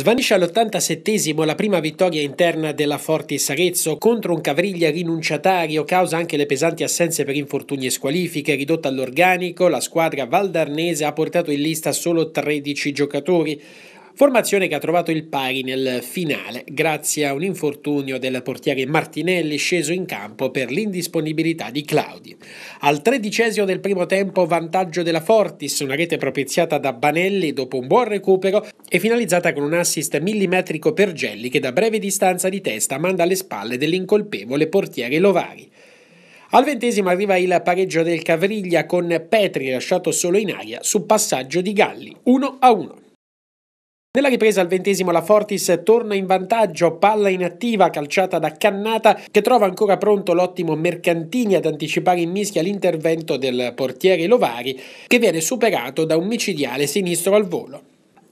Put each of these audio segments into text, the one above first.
Svanisce all'87 la prima vittoria interna della Fortis Arezzo contro un Cavriglia rinunciatario, causa anche le pesanti assenze per infortuni e squalifiche, ridotta all'organico, la squadra valdarnese ha portato in lista solo 13 giocatori. Formazione che ha trovato il pari nel finale grazie a un infortunio del portiere Martinelli sceso in campo per l'indisponibilità di Claudi. Al tredicesimo del primo tempo vantaggio della Fortis, una rete propiziata da Banelli dopo un buon recupero e finalizzata con un assist millimetrico per Gelli che da breve distanza di testa manda alle spalle dell'incolpevole portiere Lovari. Al ventesimo arriva il pareggio del Cavriglia con Petri lasciato solo in aria su passaggio di Galli 1 a 1. Nella ripresa al ventesimo la Fortis torna in vantaggio, palla inattiva calciata da Cannata che trova ancora pronto l'ottimo Mercantini ad anticipare in mischia l'intervento del portiere Lovari che viene superato da un micidiale sinistro al volo.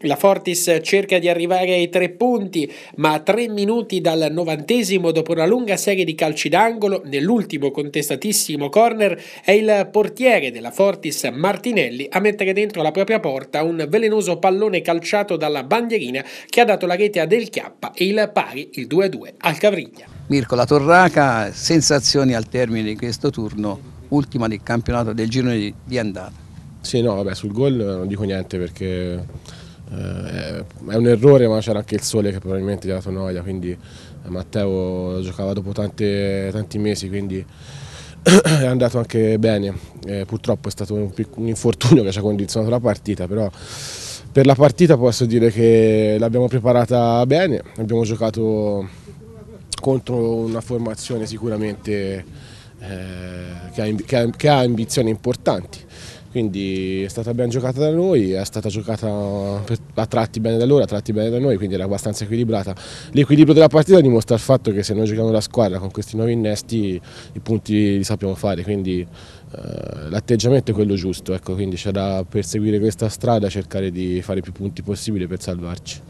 La Fortis cerca di arrivare ai tre punti, ma a tre minuti dal novantesimo, dopo una lunga serie di calci d'angolo, nell'ultimo contestatissimo corner, è il portiere della Fortis Martinelli a mettere dentro la propria porta un velenoso pallone calciato dalla bandierina che ha dato la rete a Del Chiappa e il pari, il 2-2, al Cavriglia. Mirko La Torraca, sensazioni al termine di questo turno, ultima del campionato del girone di andata. Sì, no, vabbè, sul gol non dico niente perché eh, è un errore ma c'era anche il sole che probabilmente gli ha dato noia, quindi eh, Matteo giocava dopo tante, tanti mesi, quindi è andato anche bene. Eh, purtroppo è stato un, un, infortunio che ci ha condizionato la partita, però per la partita posso dire che l'abbiamo preparata bene, abbiamo giocato contro una formazione sicuramente eh, che, ha, che ha ambizioni importanti quindi è stata ben giocata da noi, è stata giocata a tratti bene da loro, a tratti bene da noi, quindi era abbastanza equilibrata. L'equilibrio della partita dimostra il fatto che se noi giochiamo la squadra con questi nuovi innesti i punti li sappiamo fare, quindi eh, l'atteggiamento è quello giusto, ecco, quindi c'è da perseguire questa strada, cercare di fare più punti possibile per salvarci.